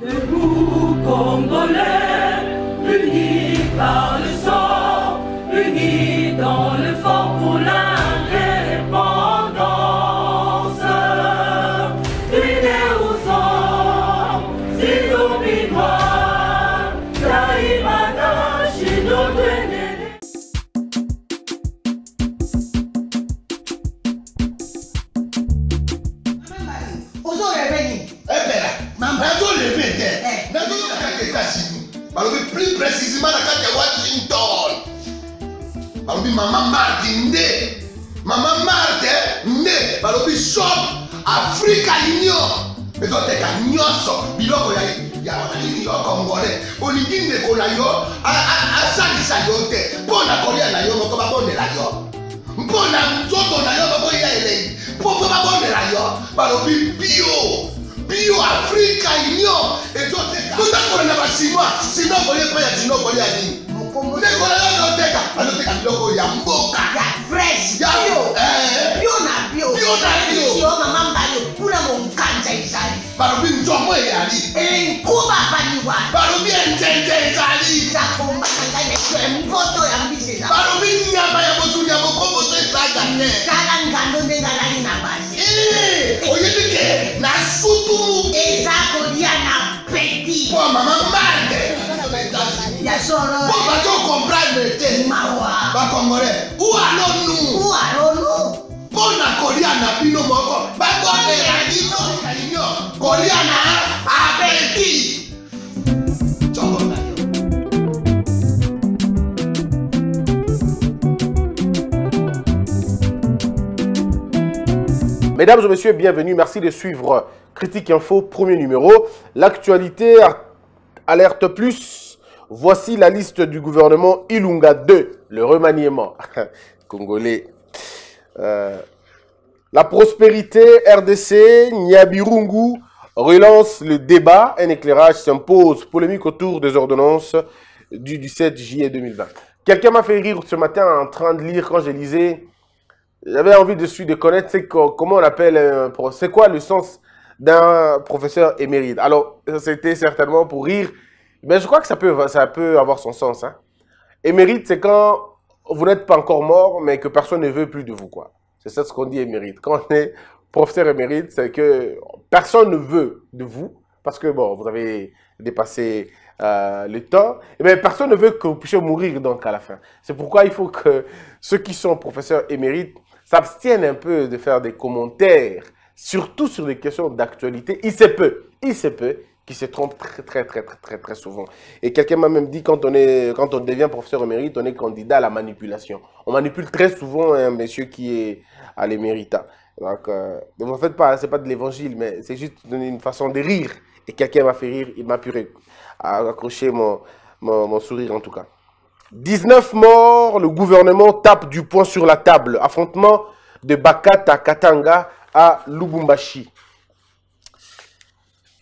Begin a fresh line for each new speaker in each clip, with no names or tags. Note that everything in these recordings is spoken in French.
Debout, Congolais, unis par le na na ya ayọ̀ tẹ̀ bóòlù akọ̀rí àlàyé ọmọ kọ́ba bóòlù ìlàyọ̀ bóòlù àtúntò nàyọ̀ ọmọ bóòlù ìyá ìlẹ̀ yìí bóòlù kọ́ba bóòlù ìlàyọ̀ bàlù bí bíò bíò áfíríkà ìníọ̀ ètò tẹ̀ka tó dákọ̀rọ̀ nàbà sinú à sinú ọ̀kọ̀rí ẹ̀pẹ́yà sinú ọ̀kọ̀rí àdé Barobi ntɔmɔ yari. Nkuba baniwa. Barobi ɛntɛntɛ zari. Jakunba. mpoto ya mbisi eza balobi nyama ya motuni ya mokongo to ezanga te tala ngando nde ezalali na basi eh, oyebi ke na sutulu eza kolia na peti po mama mbande ya solo po bato comprendre te mawa bakongolais ou alors nous ou alors nous mpo na kolia na bino moko bakomela bino kolia na apeti
Mesdames et messieurs, bienvenue. Merci de suivre Critique Info, premier numéro. L'actualité alerte plus. Voici la liste du gouvernement Ilunga 2, le remaniement congolais. Euh, la prospérité RDC, Nyabirungu relance le débat. Un éclairage s'impose. Polémique autour des ordonnances du 17 juillet 2020. Quelqu'un m'a fait rire ce matin en train de lire quand j'ai lisé. J'avais envie de, connaître comment on appelle euh, C'est quoi le sens d'un professeur émérite Alors, c'était certainement pour rire, mais je crois que ça peut, ça peut avoir son sens. Hein. Émérite, c'est quand vous n'êtes pas encore mort, mais que personne ne veut plus de vous. C'est ça ce qu'on dit émérite. Quand on est professeur émérite, c'est que personne ne veut de vous, parce que bon, vous avez dépassé euh, le temps, et personne ne veut que vous puissiez mourir donc à la fin. C'est pourquoi il faut que ceux qui sont professeurs émérites s'abstiennent un peu de faire des commentaires, surtout sur des questions d'actualité. Il se peut, il se peut qu'ils se trompent très, très, très, très, très, très souvent. Et quelqu'un m'a même dit, quand on, est, quand on devient professeur au mérite, on est candidat à la manipulation. On manipule très souvent un monsieur qui est à l'émérita. Donc, euh, vous en faites pas, ce n'est pas de l'évangile, mais c'est juste une façon de rire. Et quelqu'un m'a fait rire, il m'a pu accrocher mon, mon sourire en tout cas. 19 morts, le gouvernement tape du poing sur la table. Affrontement de Bakata Katanga à Lubumbashi.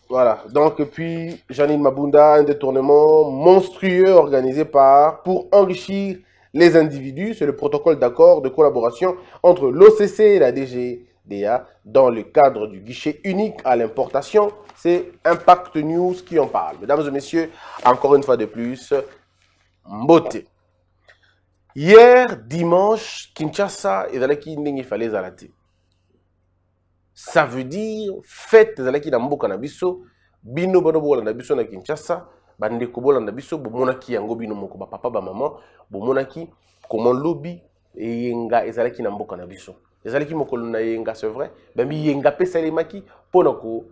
Voilà, donc puis Janine Mabunda, un détournement monstrueux organisé par pour enrichir les individus. C'est le protocole d'accord de collaboration entre l'OCC et la DGDA dans le cadre du guichet unique à l'importation. C'est Impact News qui en parle. Mesdames et messieurs, encore une fois de plus, mbote hier dimanche kinshasa qui ndenge efale ezala te ça veut dire fete ezalaki na mboka na biso bino bana bokolanda biso na kinshasa bandeko bolanda biso bomonaki yango bino moko bapapa bamama bomonaki koma lobi eyenga ezalaki na mboka na biso ezalaki mokolo na yenga c'est vrai Ben yenga mpe esalemaki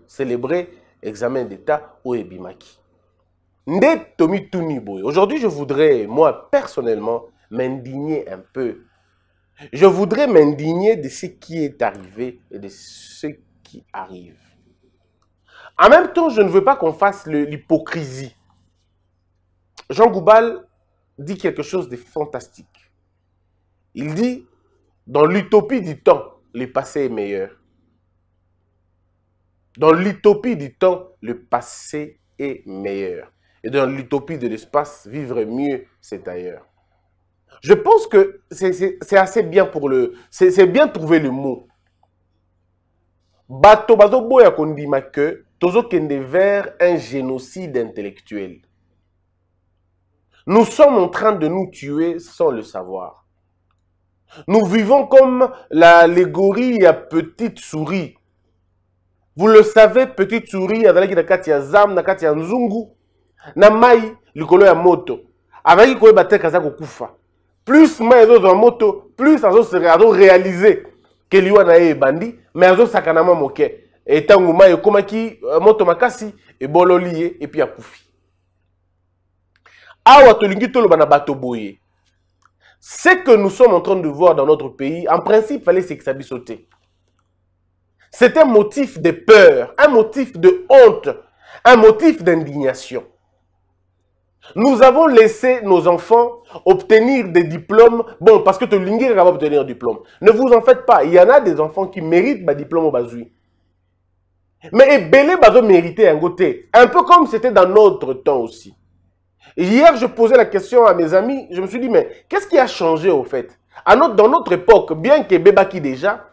célébrer examen d'état ou ebimaki Nde Tomi Aujourd'hui, je voudrais, moi, personnellement, m'indigner un peu. Je voudrais m'indigner de ce qui est arrivé et de ce qui arrive. En même temps, je ne veux pas qu'on fasse l'hypocrisie. Jean Goubal dit quelque chose de fantastique. Il dit, dans l'utopie du temps, le passé est meilleur. Dans l'utopie du temps, le passé est meilleur. Et dans l'utopie de l'espace, vivre mieux, c'est ailleurs. Je pense que c'est assez bien pour le... C'est bien trouver le mot. Bato bato, boya kondima que tozo kende un génocide intellectuel. Nous sommes en train de nous tuer sans le savoir. Nous vivons comme l'allégorie à petite souris. Vous le savez, petite souris, il y a zam, nzungu, na mai likolo ya moto azalaki koyeba te kaza kokufa plus mai za moto plus réalisé ke liwa na ye mais azo azosakana mwa moke ntango mai komaki euh, moto makasi ebololi ye epi akufi awa lingi toloba na bato boye ce que nous sommes en train de voir dans notre pays en principe fallait sekisa biso te c'est un motif de peur un motif de honte un motif d'indignation nous avons laissé nos enfants obtenir des diplômes. Bon, parce que les est capable obtenir un diplôme. Ne vous en faites pas. Il y en a des enfants qui méritent un diplôme au Bazoui. Mais Ebele Bazo mériter un côté. Un peu comme c'était dans notre temps aussi. Hier, je posais la question à mes amis. Je me suis dit, mais qu'est-ce qui a changé au fait à notre, Dans notre époque, bien que Bebaki déjà,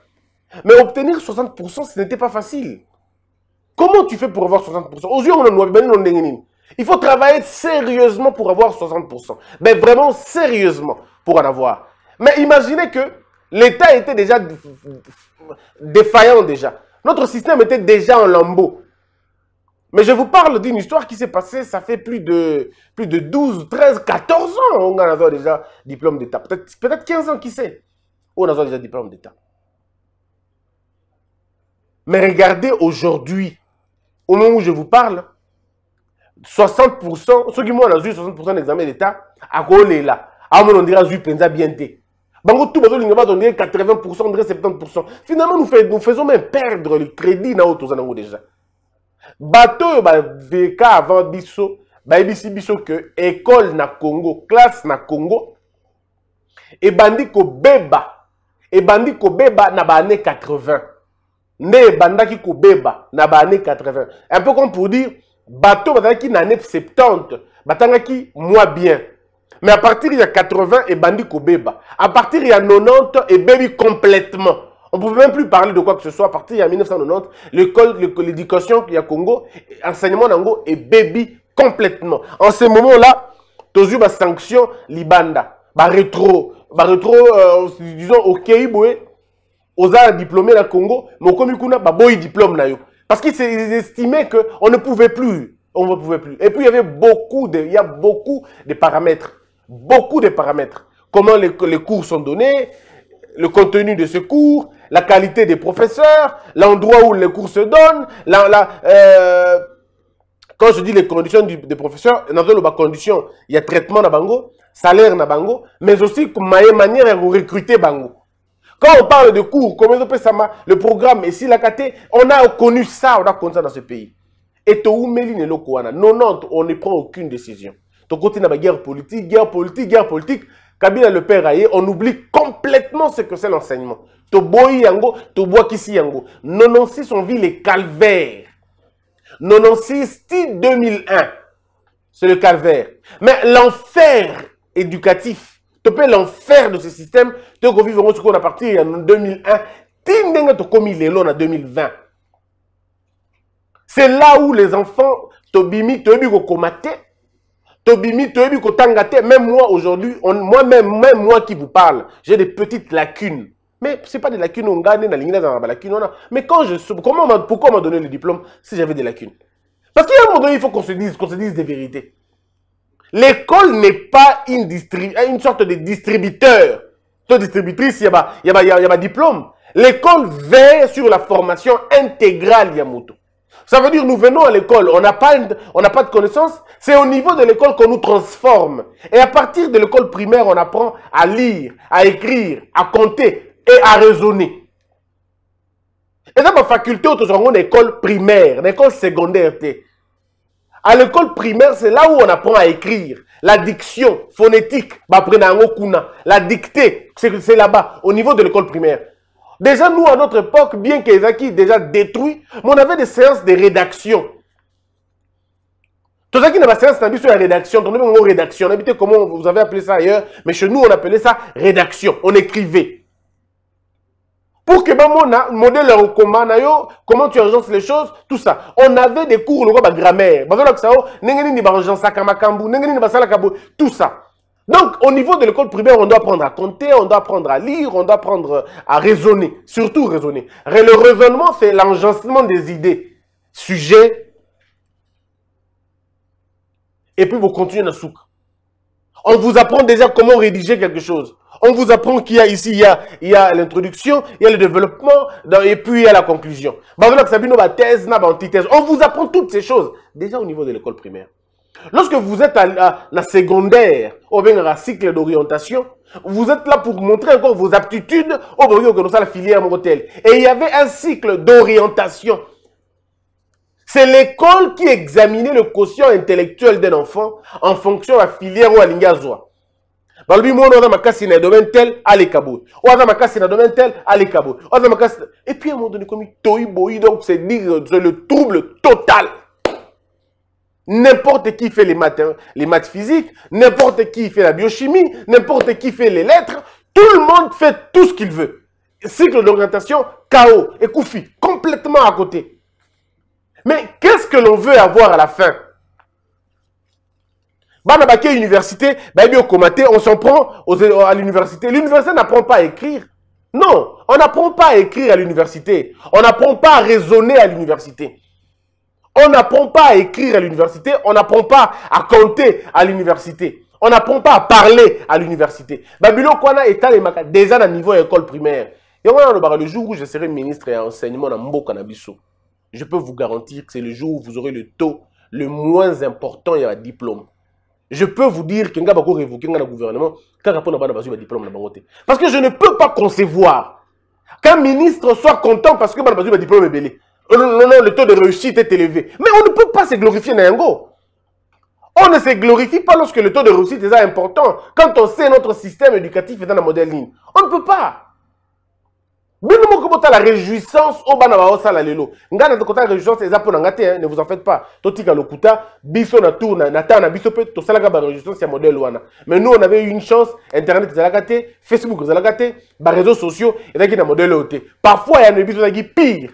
mais obtenir 60%, ce n'était pas facile. Comment tu fais pour avoir 60% Aux yeux, on il faut travailler sérieusement pour avoir 60%. Mais vraiment sérieusement pour en avoir. Mais imaginez que l'État était déjà défaillant déjà. Notre système était déjà en lambeau. Mais je vous parle d'une histoire qui s'est passée, ça fait plus de, plus de 12, 13, 14 ans. On a déjà diplôme d'État. Peut-être 15 ans, qui sait. On a déjà diplôme d'État. Mais regardez aujourd'hui, au moment où je vous parle, 60% qui m'ont azwi 60% d'examen d'état là akolela amona ondiri azwi mpenza bien te bango tout bazolinga on dire 80% 70% finalement nous, faisons même perdre le crédit na autres nango déjà bato ba VK avant biso bayebisi bisso que école na congo classe na congo et ebandi kobeba ko kobeba na année 80 bandaki ko kobeba na année 80 un peu comme pour dire bateau qui na années 70 qui moins bien mais à partir de 80 il kobeba à partir de 90 baby complètement on ne pouvait même plus parler de quoi que ce soit à partir de 1990 l'école l'éducation à Congo enseignement et baby complètement en ce moment là eu ba sanction libanda ba rétro ba rétro euh, disons au a un diplômé la Congo mais y a un diplôme na yo parce qu'ils estimaient qu'on ne pouvait plus. On ne pouvait plus. Et puis, il y avait beaucoup de, a beaucoup de paramètres. Beaucoup de paramètres. Comment les, cours sont donnés, le contenu de ce cours, la qualité des professeurs, l'endroit où les cours se donnent, la, euh, quand je dis les conditions des professeurs, dans conditions, il y a traitement na bango, salaire na bango, mais aussi manière à recruter bango. Quand on parle de cours, comme le programme, ici, la caté, on a connu ça, on a connu ça dans ce pays. Et on ne prend aucune décision. Ton côté, la guerre politique, guerre politique, guerre politique. Kabila le père on oublie complètement ce que c'est l'enseignement. boy yango, qui si yango. 96, on vit les calvaires. 96, 2001, c'est le calvaire. Mais l'enfer éducatif tu peux l'enfer de ce système toko ce qu'on a parti en 2001 ti commis les lelo en 2020 c'est là où les enfants tobimi commis. Tu as tobimi toyebi même moi aujourd'hui moi-même même moi qui vous parle j'ai des petites lacunes mais ce n'est pas des lacunes on a na lacunes dans na balacune mais quand je comment pourquoi on m'a donné le diplôme si j'avais des lacunes parce qu'il un moment donné il faut qu'on se dise qu'on se dise des vérités L'école n'est pas une, une, sorte de distributeur. Toi, distributrice, il y a il y a, diplôme. L'école veille sur la formation intégrale Yamoto. Ça veut dire, nous venons à l'école, on n'a pas, pas de connaissances, c'est au niveau de l'école qu'on nous transforme. Et à partir de l'école primaire, on apprend à lire, à écrire, à compter et à raisonner. Et dans ma faculté, on a une école primaire, une école secondaire. À l'école primaire, c'est là où on apprend à écrire. La diction phonétique, la dictée, c'est là-bas, au niveau de l'école primaire. Déjà, nous, à notre époque, bien qu'Ezaki déjà détruit, on avait des séances de rédaction. Tout ça qui n'a pas séance, c'est la rédaction. On avait mot rédaction. comment vous avez appelé ça ailleurs, mais chez nous, on appelait ça rédaction. On écrivait. Pour que mon modèle leur comment tu agences les choses, tout ça. On avait des cours, le de grammaire. Tout ça. Donc, au niveau de l'école primaire, on doit apprendre à compter, on doit apprendre à lire, on doit apprendre à raisonner. Surtout raisonner. le raisonnement, c'est l'agencement des idées. Sujet. Et puis, vous continuez dans souk. On vous apprend déjà comment rédiger quelque chose on vous apprend qu'il y a ici, il y a, l'introduction, il y a le développement, et puis il y a la conclusion. On vous apprend toutes ces choses, déjà au niveau de l'école primaire. Lorsque vous êtes à la, secondaire, au un cycle d'orientation, vous êtes là pour montrer encore vos aptitudes au que nous la filière Et il y avait un cycle d'orientation. C'est l'école qui examinait le quotient intellectuel d'un enfant en fonction de la filière ou à soi tel et puis à un moment donné c'est le trouble total N'importe qui fait les maths, hein, les maths physiques, n'importe qui fait la biochimie, n'importe qui fait les lettres, tout le monde fait tout ce qu'il veut. Cycle d'orientation, chaos, et Koufi, complètement à côté. Mais qu'est-ce que l'on veut avoir à la fin université, bah, on s'en prend à l'université. L'université n'apprend pas à écrire. Non, on n'apprend pas à écrire à l'université. On n'apprend pas à raisonner à l'université. On n'apprend pas à écrire à l'université. On n'apprend pas à compter à l'université. On n'apprend pas à parler à l'université. Babylon Kwana est déjà à niveau école primaire. Et le jour où je serai ministre et enseignement dans je peux vous garantir que c'est le jour où vous aurez le taux le moins important et un diplôme je peux vous dire que révoquer le gouvernement quand diplôme parce que je ne peux pas concevoir qu'un ministre soit content parce que bana bazu ba diplôme belé le taux de réussite est élevé mais on ne peut pas se glorifier dans on ne se glorifie pas lorsque le taux de réussite est important quand on sait notre système éducatif est dans la modèle ligne on ne peut pas bino moko botala réjouissance oyo bana baosala lelo ngai na kotala réjouissance eza mpo na hein, ne vous en faites pas totika lokuta biso na tour na ta na biso mpe tosalaka baréjouissance ya modèle wana mais nous on avait eu une chance internet ezalaka te facebook ezalaka te baréseaux sociaux ezalaki na modèle oyo te parfois a na biso ezalaki pire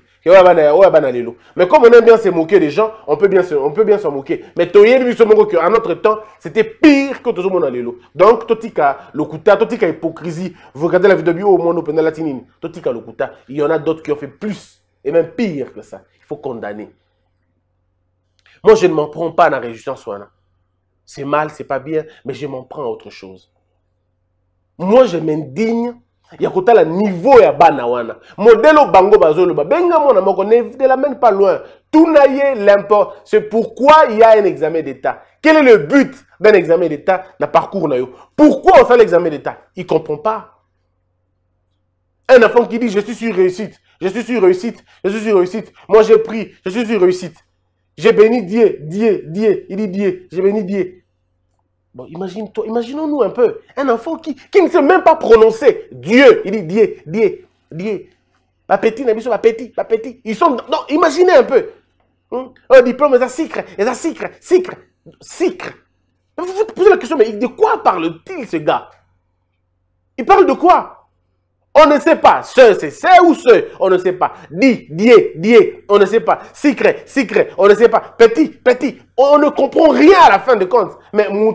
mais comme on aime bien se moquer des gens, on peut bien se, on peut bien se moquer. Mais en lui se moquer à notre temps, c'était pire que tout le monde à hein, Donc, Totika, Lokuta, Totika hypocrisie. Vous regardez la vidéo au monde open latinine. Totika, Lokuta. Il y en a d'autres qui ont fait plus et même pire que ça. Il faut condamner. Moi, je ne m'en prends pas à la réjouissance. C'est mal, c'est pas bien, mais je m'en prends à autre chose. Moi, je m'indigne a kotala niveau ya bana wana modèle bango ba benga mona moko ne même pas loin Tout n'aille l'import c'est pourquoi il y a un examen d'état quel est le but d'un examen d'état na parcours pourquoi on fait l'examen d'état il comprend pas un enfant qui dit je suis sur réussite je suis sur réussite je suis sur réussite moi j'ai pris je suis sur réussite j'ai béni Dieu Dieu Dieu il dit Dieu j'ai béni Dieu Bon, imagine-toi, imaginons-nous un peu, un enfant qui, qui ne sait même pas prononcer Dieu. Il dit Dieu, Dieu, Dieu. Ma petit, ma petit, ma petit. Ils sont. Non, imaginez un peu. oh Un hein? diplôme, ça sucre, ça sucre, sucre, sucre. Vous vous posez la question, mais de quoi parle-t-il ce gars Il parle de quoi on ne sait pas. Ce, c'est ce ou ce. On ne sait pas. Di, dié, dié. On ne sait pas. Secret, secret. On ne sait pas. Petit, petit. On ne comprend rien à la fin de compte. Mais vous,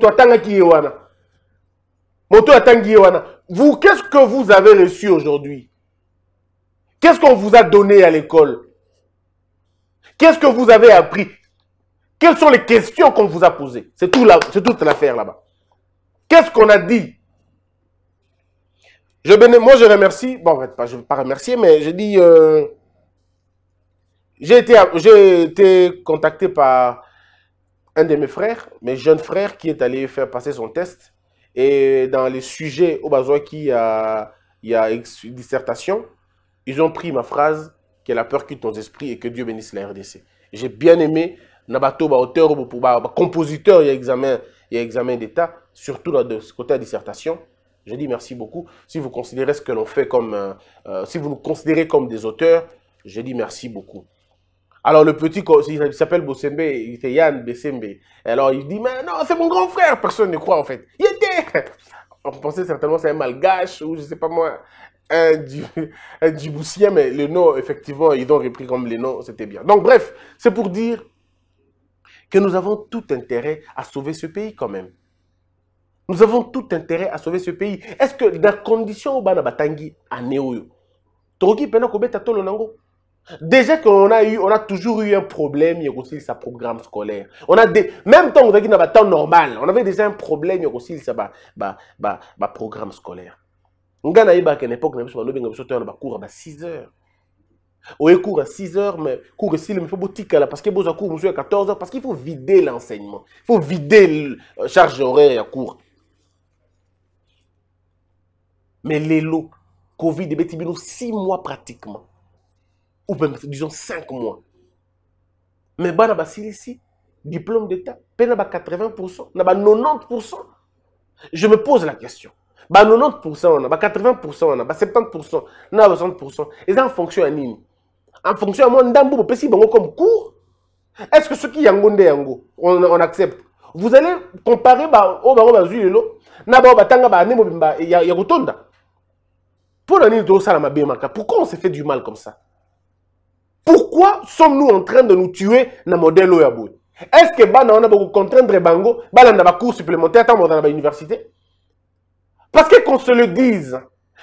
qu'est-ce que vous avez reçu aujourd'hui Qu'est-ce qu'on vous a donné à l'école Qu'est-ce que vous avez appris Quelles sont les questions qu'on vous a posées C'est tout toute l'affaire là-bas. Qu'est-ce qu'on a dit je moi, je remercie. Bon, en fait, pas, je ne vais pas remercier, mais je dis. Euh, j'ai été, été, contacté par un de mes frères, mes jeunes frères, qui est allé faire passer son test. Et dans les sujets au besoin qui a, il y a dissertation, ils ont pris ma phrase que la peur quitte ton esprit et que Dieu bénisse la RDC. J'ai bien aimé Nabato, auteur, compositeur, il y a examen, il examen d'État, surtout dans ce côté de dissertation. Je dis merci beaucoup. Si vous considérez ce que l'on fait comme... Euh, euh, si vous nous considérez comme des auteurs, je dis merci beaucoup. Alors le petit, il s'appelle Bosembe, il était Yann Bessembe. Alors il dit, mais non, c'est mon grand frère, personne ne croit en fait. Il était... On pensait certainement c'est un malgache ou je sais pas moi, un, Djiboutien, mais le nom, effectivement, ils ont repris comme les noms, c'était bien. Donc bref, c'est pour dire que nous avons tout intérêt à sauver ce pays quand même. Nous avons tout intérêt à sauver ce pays. Est-ce que dans la condition où bana batangi anéoyo il pena nango Déjà qu'on a eu, on a toujours eu un problème, il y sa programme scolaire. On a même temps, on nous temps normal, on avait déjà un problème, il y a aussi programme scolaire. On a eu, à une époque, on a eu, un cours à 6 heures. y a cours à 6 heures, mais cours ici, il faut boutique là, parce qu'il faut cours à 14 heures, parce qu'il faut vider l'enseignement. Il faut vider la euh, charge horaire à cours. Mais lots Covid, de eh Betibino, six mois pratiquement. Ou bien disons, 5 mois. Mais bah, a ici, diplôme d'État, peine a 80%, na pas 90%. Je me pose la question. Bah 90%, on a 80%, on a 70%, on a 60%. Et ça en fonction à nini. En fonction à moi, on vous bango comme cours. Est-ce que ce qui yango ndé yango, on, accepte? Vous allez comparer bah, au oh, bah, oh, bah, bah, na oh, bah, tanga bah, né, bah, ya, ya, pourquoi on s'est fait du mal comme ça Pourquoi sommes-nous en train de nous tuer dans le modèle Oyaboui Est-ce que Bana on a beaucoup contraindre Bango, Bana a cours supplémentaire tant dans l'université Parce que qu'on se le dise,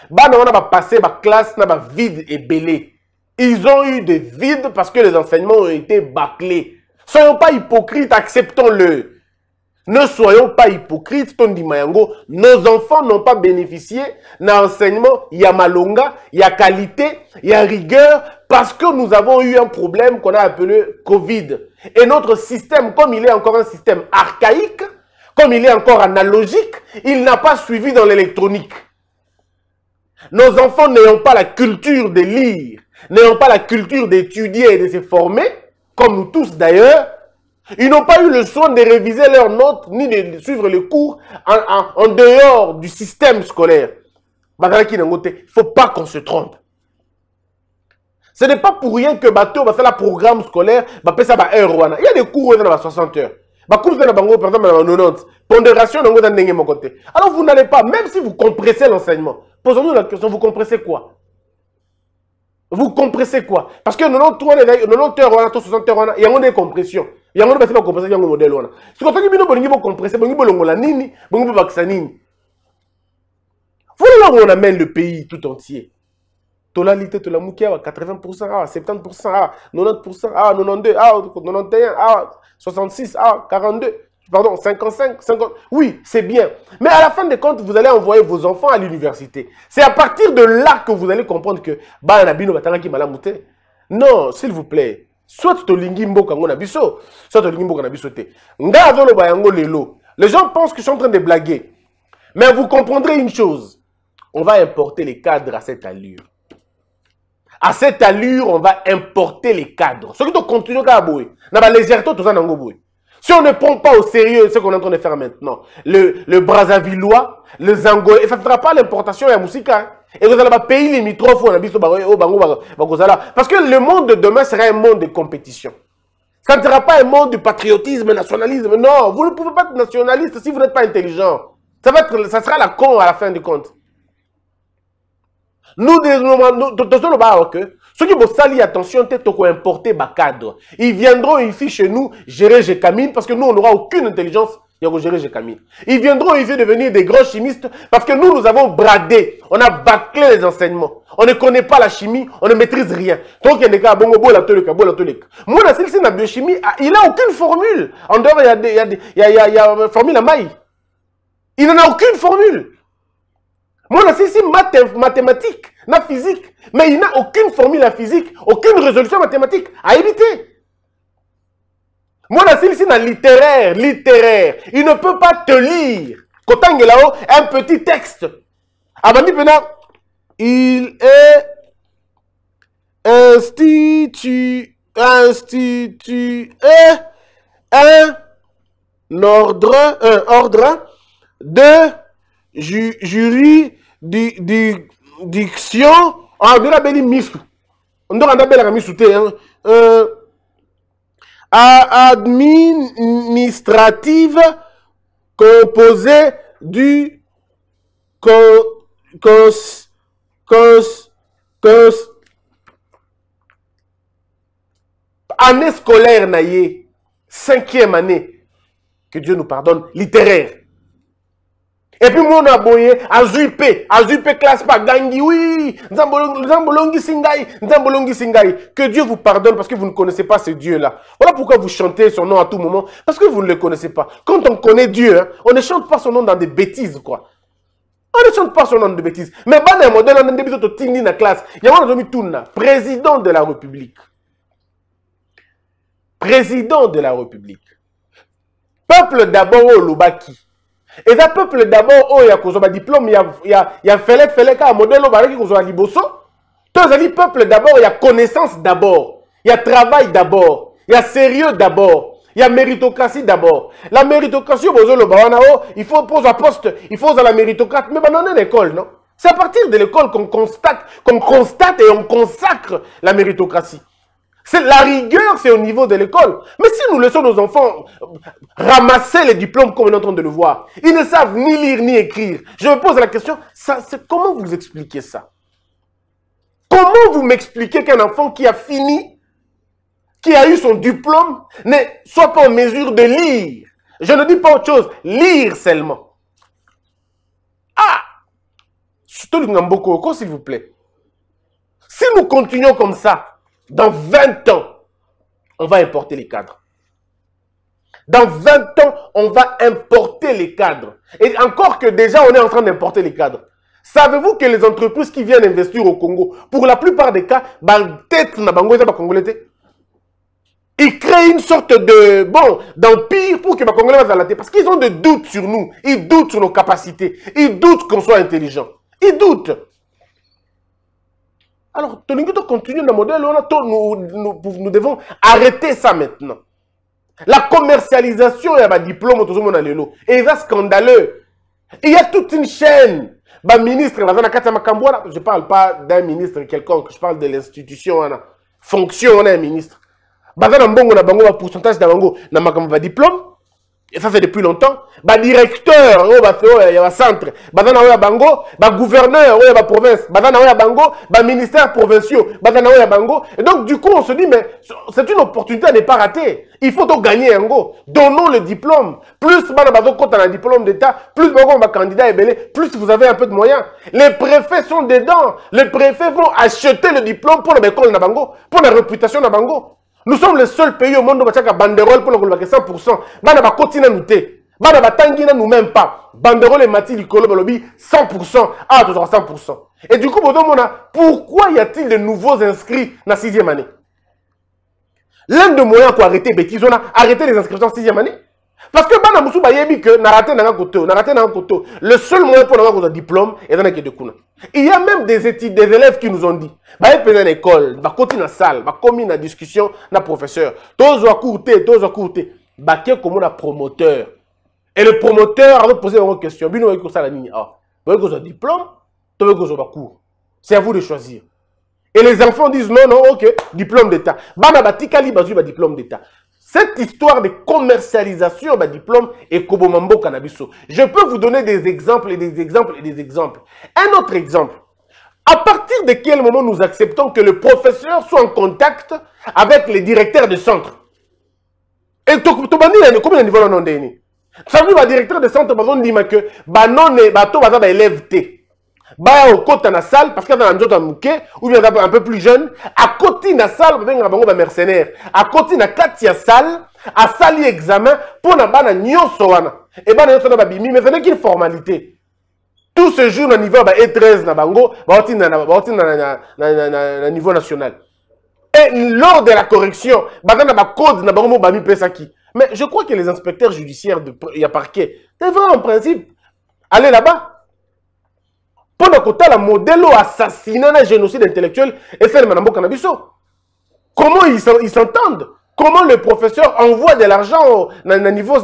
Bana on a passé ma classe n'a vide et belé. Ils ont eu des vides parce que les enseignements ont été bâclés. Soyons pas hypocrites, acceptons-le. Ne soyons pas hypocrites, dit Mayango. Nos enfants n'ont pas bénéficié d'un enseignement, il y a il y a qualité, il y a rigueur, parce que nous avons eu un problème qu'on a appelé Covid. Et notre système, comme il est encore un système archaïque, comme il est encore analogique, il n'a pas suivi dans l'électronique. Nos enfants n'ayant pas la culture de lire, n'ayant pas la culture d'étudier et de se former, comme nous tous d'ailleurs, ils n'ont pas eu le soin de réviser leurs notes ni de suivre les cours en, dehors du système scolaire. Il ne faut pas qu'on se trompe. Ce n'est pas pour rien que Bateau le programme scolaire, va ça va Il y a des cours dans 60 heures. Bakour dans bango par exemple dans 90. Pondération dans mon côté. Alors vous n'allez pas même si vous compressez l'enseignement. Posons-nous la question, vous compressez quoi Vous compressez quoi Parce que 90 heures, 60 heures, il y a une compression. Il y a un yango modele bino vous nini voilà là où on amène le pays tout entier la à 80 à 70 à 90 à 92 à 91 66 à 42 pardon 55 50 oui c'est bien mais à la fin des comptes vous allez envoyer vos enfants à l'université c'est à partir de là que vous allez comprendre que bah, non s'il vous plaît soit tolingi mboka ngona biso soit tolingi mboka na biso te nga ba yango lelo les gens pensent que je suis en train de blaguer mais vous comprendrez une chose on va importer les cadres à cette allure à cette allure on va importer les cadres ce qui doit continuer à boy na ba légèreté tout si on ne prend pas au sérieux ce qu'on est en train de faire maintenant le le Brazzavillois le Zango et ça fera pas l'importation ya musika hein ekozala pays limitrophe wana biso bango parce que le monde de demain sera un monde de compétition ça ne sera pas un monde de patriotisme nationalisme non vous ne pouvez pas être nationaliste si vous n'êtes pas intelligent ça va être ça sera la con à la fin du compte nous tozoloba awa nous soki attention te ils viendront ici chez nous gérer gécamine parce que nous on n'aura aucune intelligence ils viendront, ils devenir des grands chimistes parce que nous, nous avons bradé. On a bâclé les enseignements. On ne connaît pas la chimie, on ne maîtrise rien. Donc, il y a Moi, la biochimie, ah, il n'a aucune formule. En dehors, il y a, des, il y a, il y euh, formule à maille. Il n'en a aucune formule. Moi, la ici mathématiques, la physique, mais il n'a aucune formule à physique, aucune résolution mathématique à éviter. Moi asile, c'est un littéraire, littéraire. Il ne peut pas te lire. là-haut un petit texte. Abandi maintenant. il est institué, un ordre, un ordre de jury juridiction. Ah, on ordre de la belle mifou. On doit la belle Euh, administrative composée du année scolaire naïe, cinquième année, que Dieu nous pardonne, littéraire. Et puis, mon abonné, à Azupe classe pas gangi, oui, Zambolongi Singai, Zambolongi Singai. Que Dieu vous pardonne parce que vous ne connaissez pas ce Dieu-là. Voilà pourquoi vous chantez son nom à tout moment, parce que vous ne le connaissez pas. Quand on connaît Dieu, hein, on ne chante pas son nom dans des bêtises, quoi. On ne chante pas son nom de bêtises. Mais bana un modèle, on a bisous de la classe. Il y a Yamana Zomi Touna, président de la République. Président de la République. Peuple d'abord au Lubaki et ça peuple d'abord oh y y a a diplôme il il un y, a, badiplôme ya, ya, ya qui kaka un modèle qui oh, kozwa na liboso Tous les peuple d'abord y il a connaissance d'abord y il a travail d'abord y il a sérieux d'abord y il a méritocratie d'abord la méritocratie oh, wana oh, il faut poser un poste il faut la méritocratie mais on une école non c'est à partir de l'école qu'on constate, qu'on constate et on consacre la méritocratie c'est la rigueur, c'est au niveau de l'école. Mais si nous laissons nos enfants ramasser les diplômes comme on est en train de le voir, ils ne savent ni lire ni écrire. Je me pose la question, comment vous expliquez ça Comment vous m'expliquez qu'un enfant qui a fini, qui a eu son diplôme, ne soit pas en mesure de lire Je ne dis pas autre chose, lire seulement. Ah s'il vous plaît. Si nous continuons comme ça, dans 20 ans, on va importer les cadres. Dans 20 ans, on va importer les cadres. Et encore que déjà, on est en train d'importer les cadres. Savez-vous que les entreprises qui viennent investir au Congo, pour la plupart des cas, bah, Ils créent une sorte de bon d'empire pour que les Congolais la tête. Parce qu'ils ont des doutes sur nous. Ils doutent sur nos capacités. Ils doutent qu'on soit intelligent. Ils doutent. Alors, le modèle, nous, devons arrêter ça maintenant. La commercialisation, il y diplôme, tout monde Et scandaleux. Il y a toute une chaîne. Bah, ministre, je ne parle pas d'un ministre quelconque, je parle de l'institution, hein, fonction, on est un ministre. Bah, dans un pourcentage d'un bah, diplôme, et ça c'est depuis longtemps, bah directeur, il y a un centre, bah bango, gouverneur, oh y a province, bah dans la bango, bah ministère provinciaux, bah Et donc du coup on se dit mais c'est une opportunité à ne pas rater. Il faut donc gagner un Donnons le diplôme. Plus bah dans un diplôme d'État, plus bah candidat est plus vous avez un peu de moyens. Les préfets sont dedans. Les préfets vont acheter le diplôme pour le bécole na pour la réputation na bango. Nous sommes le seul pays au monde où il y a banderole pour le 100%. Bana ba continue nous té. nous même pas. Banderole et Mati 100%. Ah, 100%. Et du coup, pourquoi y a-t-il de nouveaux inscrits dans la sixième année L'un des moyens pour arrêter Békizona, arrêter les inscriptions en sixième année parce que Bana Moussou Bayebi que Narate Nangakoto, un Nangakoto, le seul moyen pour avoir un diplôme est dans de Kuna. Il y a même des, études, des élèves qui nous ont dit, bah, aller à l'école, bah, continue la salle, bah, commis la discussion, na professeur, tous à courté, tous à courté, bah, qui est comme un promoteur. Et le promoteur va poser une question, bino, il ça la ligne A. Vous avez un diplôme, vous avez un cours. C'est à vous de choisir. Et les enfants disent non, non, ok, diplôme d'État. Bana Batikali Bazu, diplôme d'État. Cette histoire de commercialisation de bah, diplôme et Kobomambo Cannabiso. Je peux vous donner des exemples et des exemples et des exemples. Un autre exemple. À partir de quel moment nous acceptons que le professeur soit en contact avec les directeurs de centre Et Tokutobani, combien de niveau non Ça veut dire le bah, directeur de centre, par bah, dit que, bah non, bah, T baya de na salle parce qu'aza dans un autre moke ou bien un peu plus jeune de na salle babengaka bango mercenaires. À na de ya salle sali examen pour na bana nyonso et e na nyonso wana babimi mais une formalité tout ce jour au niveau ya ba e13 na bango baotinda na niveau national et lors de la correction baza na code na bango moko qui mais je crois que les inspecteurs judiciaires de a parquet devraient en principe aller là-bas pour côté la modele modèle assassinat un génocide intellectuel et c'est le na comment ils s'entendent comment le professeur envoie de l'argent au niveau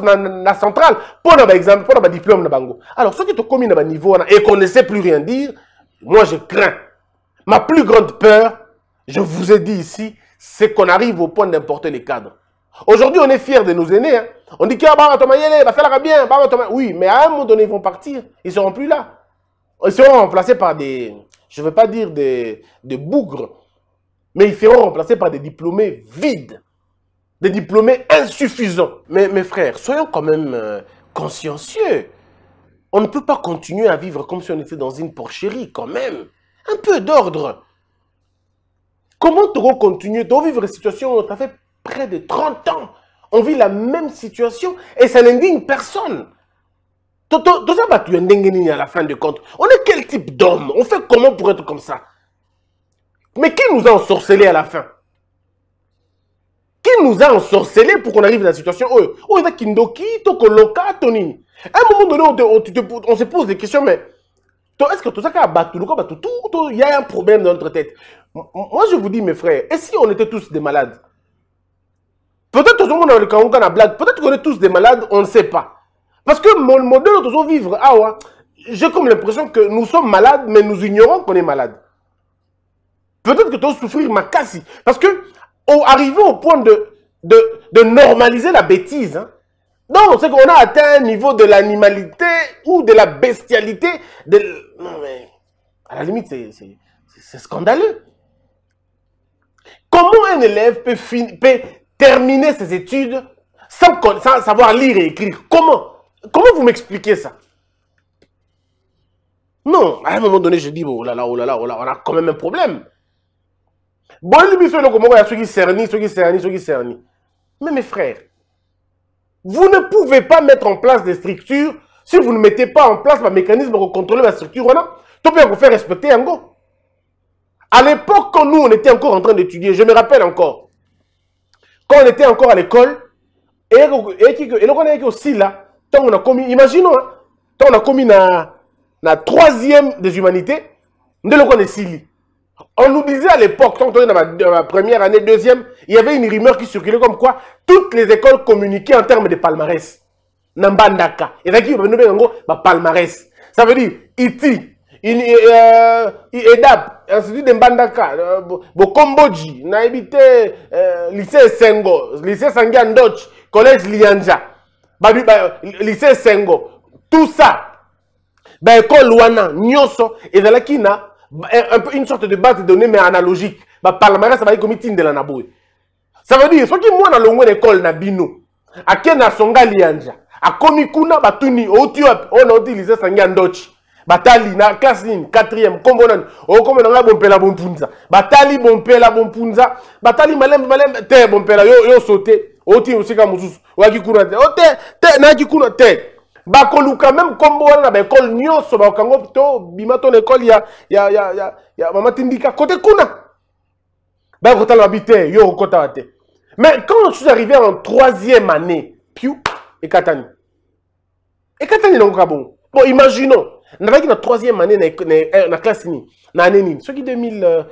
la centrale Pour par exemple, pour un diplôme na bango alors qui tokómi niveau et qu'on ne sait plus rien dire moi je crains ma plus grande peur je vous ai dit ici c'est qu'on arrive au point d'importer les cadres Aujourd'hui, on est fiers de nos aînés. Hein. On dit que ah, va va bien, oui, mais à un moment donné, ils vont partir. Ils ne seront plus là. Ils seront remplacés par des, je ne veux pas dire des, bougres, mais ils seront remplacés par des diplômés vides, des diplômés insuffisants. Mais mes frères, soyons quand même euh, consciencieux. On ne peut pas continuer à vivre comme si on était dans une porcherie quand même. Un peu d'ordre. Comment tu continuer de vivre une situation où ça fait près de 30 ans On vit la même situation et ça n'indigne personne. Toto, à la fin de compte, on est quel type d'homme On fait comment pour être comme ça Mais qui nous a ensorcelés à la fin Qui nous a ensorcelés pour qu'on arrive dans la situation Oh, il y Kindoki, Tokoloka, À un moment donné, on, se pose des questions, mais est-ce que tout ça a battu Il y a un problème dans notre tête. Moi, je vous dis, mes frères, et si on était tous des malades Peut-être que tout le monde a blague, peut-être qu'on est tous des malades, on ne sait pas. Parce que mon modèle de vivre, ah ouais, j'ai comme l'impression que nous sommes malades, mais nous ignorons qu'on est malade. Peut-être que tu vas souffrir ma casse. Parce que, au, arriver au point de, de, normaliser la bêtise, hein, non, c'est qu'on a atteint un niveau de l'animalité ou de la bestialité. Non, mais à la limite, c'est scandaleux. Comment un élève peut, terminer ses études sans, sans savoir lire et écrire Comment Comment vous m'expliquez ça Non, à un moment donné, je dis, oh là là, oh là oh là, on a quand même un problème. Bon, il y a ceux qui ceux qui ceux qui Mais mes frères, vous ne pouvez pas mettre en place des structures si vous ne mettez pas en place un mécanisme pour contrôler la structure. Tout peut vous faire respecter hein, go. À l'époque, quand nous, on était encore en train d'étudier, je me rappelle encore, quand on était encore à l'école, et, et, et, et, aussi là, tant on a commis, imaginons, hein, tant on a commis la, la troisième des humanités, nous le connaissons. On nous disait à l'époque, tant on est dans ma, première année, deuxième, il y avait une rumeur qui circulait comme quoi toutes les écoles communiquaient en termes de palmarès. Nambandaka. Et là, qui bah, palmarès. Ça veut dire, Iti, EDAP, euh, e Institut de Mbandaka, euh, Bokomboji, Naibite, euh, lycée Sengo, lycée Sangiandoch, collège Lianja. Ba lycée sengo tout ça école wana nyonso un peu une sorte de base de données mais analogique baparlamares comité de la boye ça veut dire soki mwana alongwe na ekole na bino na songa lianja akomi kuna au outi oyo nauti lycée sangi ya ndochi batali na classe quatrième nkombo nani okoma na ngai bompela bompunza batali bompela bompunza batali malem malem, te bompela yo, yo oti mosika mosusu wakikuna te o te n'a nayaki kuna te bakoluka même nkombo wana na baekole ba bakango to bima to na ekole ya, ya, ya, ya, ya mama tindika kote kuna bakotala babi habiter yo okotala te mais quand je suis arrivé en troisième année piu katani. Et katani, n'a pas bon imaginons n'a nazalaki na troisième année na, na, classe ni na année nini qui 2000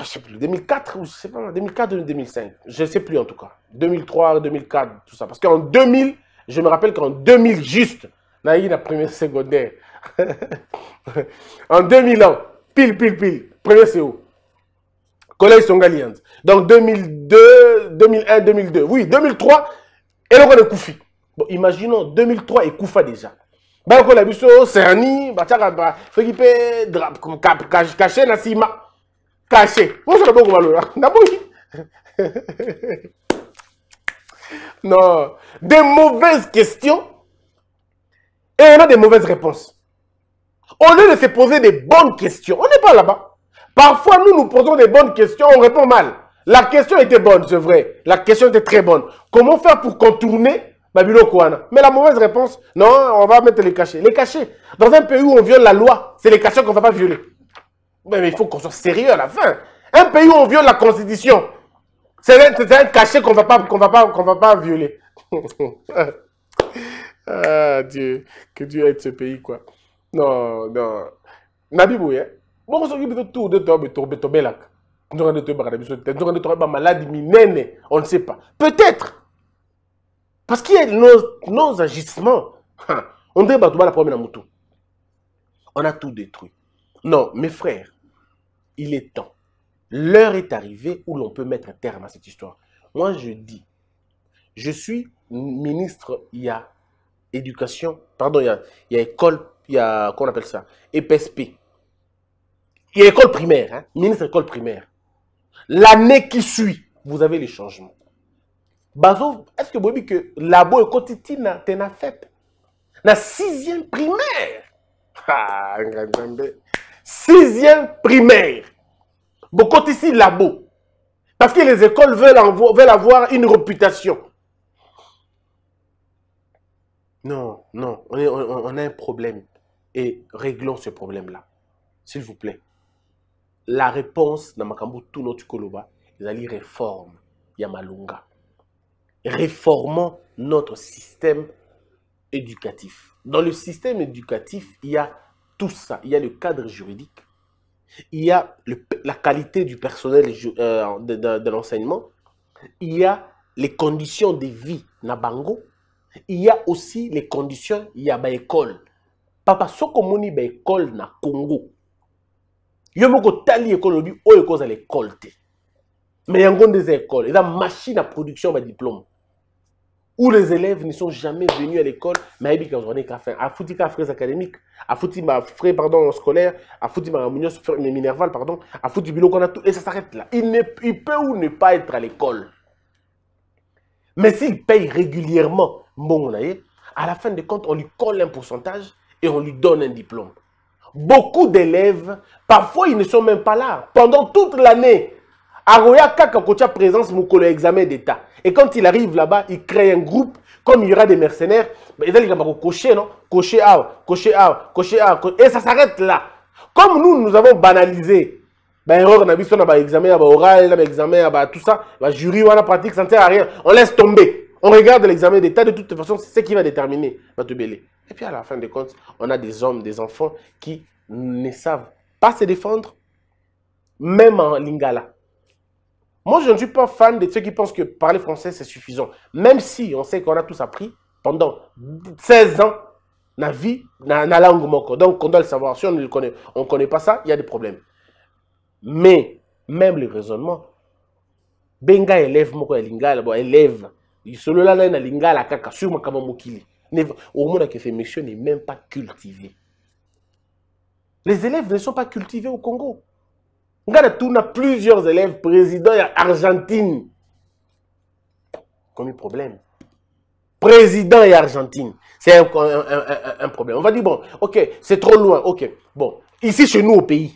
je sais plus, 2004 ou je sais pas, 2004 ou 2005, je ne sais plus en tout cas. 2003, 2004, tout ça. Parce qu'en 2000, je me rappelle qu'en 2000 juste, eu la première secondaire. en 2000 pile, pile, pile, premier CO. Collège Songaliens. Donc 2002, 2001, 2002. Oui, 2003, et le de Koufi. Bon, imaginons 2003 et Koufa déjà. Bah, la Serani, bah, tiens, bah, Felipe, caché, Nassima. Non, des mauvaises questions et on a des mauvaises réponses. Au lieu de se poser des bonnes questions, on n'est pas là-bas. Parfois, nous nous posons des bonnes questions, on répond mal. La question était bonne, c'est vrai. La question était très bonne. Comment faire pour contourner Babilo Kouana Mais la mauvaise réponse, non, on va mettre les cachets. Les cachets. Dans un pays où on viole la loi, c'est les cachets qu'on ne va pas violer. Mais, il faut qu'on soit sérieux à la fin. Un pays où on viole la constitution, c'est un, un, cachet qu'on va pas, qu'on va pas, qu'on va pas violer. ah Dieu, que Dieu aide ce pays quoi. Non, non. Nabibou, hein. Bon, on s'occupe de tout, de tomber, tomber, tomber là. On de tomber malade, minene, on ne sait pas. Peut-être. Parce qu'il y a nos, nos agissements. On devrait pas la première moto. On a tout détruit. Non, mes frères, il est temps. L'heure est arrivée où l'on peut mettre un terme à cette histoire. Moi, je dis, je suis ministre, il y a éducation, pardon, il y a, école, il y a, qu'on appelle ça, EPSP. Il y a école primaire, hein, ministre école primaire. L'année qui suit, vous avez les changements. Bazo, est-ce que vous que la boîte, quantité na tena fait? La sixième primaire. Ah, Sixième primaire. Beaucoup ici, labo. Parce que les écoles veulent, avoir une réputation. Non, non, on, a un problème. Et réglons ce problème-là. S'il vous plaît. La réponse, dans cambo, tout notre koloba, c'est la réforme Yamalunga. Réformons notre système éducatif. Dans le système éducatif, il y a ça. Il y a le cadre juridique, il y a la qualité du personnel euh, de, l'enseignement, il y a les conditions de vie Nabango, il y a aussi les conditions il ya l'école Papa, soko moni école na Congo. Yo moko tali école obi oyo à l'école Mais yango des écoles, et la machine à production de diplôme où les élèves ne sont jamais venus à l'école, mais ils ont qu'à À foutre frais académiques, à fouti ma frais pardon scolaire, à foutre ma munios minerval pardon, à fouti du qu'on a tout et ça s'arrête là. Il, ne, peut ou ne pas être à l'école. Mais s'il paye régulièrement, bon eh, à la fin de compte, on lui colle un pourcentage et on lui donne un diplôme. Beaucoup d'élèves, parfois ils ne sont même pas là pendant toute l'année. Aroya Kaka Kocha présence examen d'État. Et quand il arrive là-bas, il crée un groupe, comme il y aura des mercenaires, et il va cocher, non Cocher A, cocher A, cocher A, et ça s'arrête là. Comme nous, nous avons banalisé Ben erreur na examen oral na examen ba tout ça La jury wana pratique ça ne sert à rien on laisse tomber on regarde l'examen d'état de toute façon c'est ce qui va déterminer et puis à la fin de compte on a des hommes des enfants qui ne savent pas se défendre même en lingala moi, je ne suis pas fan de ceux qui pensent que parler français, c'est suffisant. Même si on sait qu'on a tous appris pendant 16 ans la vie, la, la langue Donc, on doit le savoir. Si on ne connaît, on connaît pas ça, il y a des problèmes. Mais, même le raisonnement, Benga élève moko lingala, bon, élève. Celui-là, là, il a lingala kaka, sur ma mokili. Au moins, que fait messieurs n'est même pas cultivé. Les élèves ne sont pas cultivés au Congo tout a plusieurs élèves président et argentine un problème président et Argentine. C'est un, problème. On va dire, bon, ok, c'est trop loin, ok. Bon, ici, chez nous, au pays,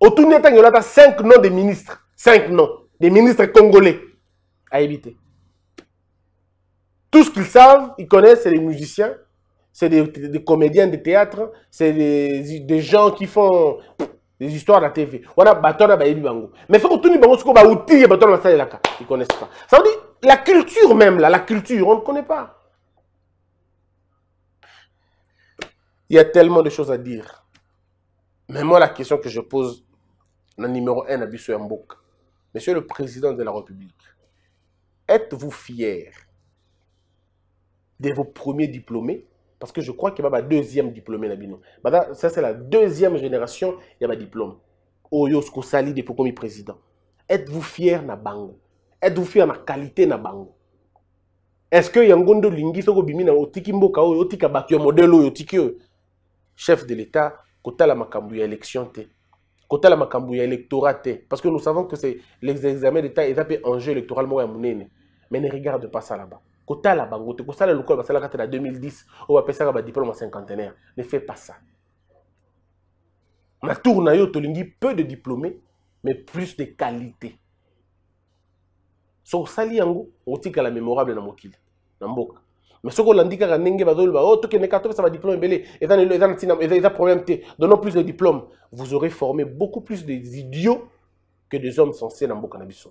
autour de net, il y a cinq noms de ministres. Cinq noms. Des ministres congolais à éviter. Tout ce qu'ils savent, ils connaissent, c'est des musiciens, c'est des, comédiens de théâtre, c'est des gens qui font les histoires de la TV. Voilà, a ba à bango. Mais faut que tout ni bango ce qu'on va outiller de la là Ils connaissent pas. Ça veut dire la culture même là, la culture, on ne connaît pas. Il y a tellement de choses à dire. Mais moi la question que je pose la numéro 1 à Bissou Mbok. Monsieur le président de la République, êtes-vous fier de vos premiers diplômés parce que je crois qu'il y a ma deuxième diplômé Ça c'est la deuxième génération il y a ma diplôme. Oyo oh, salit depuis comme président. Êtes-vous fier na banque Êtes-vous fier ma qualité na bango? Est-ce que yangondo lingi soko bimi na otiki mboka oyo otika modèle oyo euh, Chef de l'État kotala la ya élection te. Kotala la ya électorat parce que nous savons que c'est l'examen d'État et en enjeu électoral Mais ne regarde pas ça là-bas kotala bango te kosala lokola basalaka te na 2010 va oyo bapesaka ba diplôme cinquantenaire ne fait pas ça Ma tour na yo tolingi peu de diplômés mais plus de qualité So osali yango la mémorable na mokili na mboka mais soki olandi kaka ndenge bazoloba o oh, tokende kaka topesa badiplôme ebele eza lelo eza et dans eza problème te donnons plus de diplômes vous aurez formé beaucoup plus des idiots que des hommes sensés na mboka na biso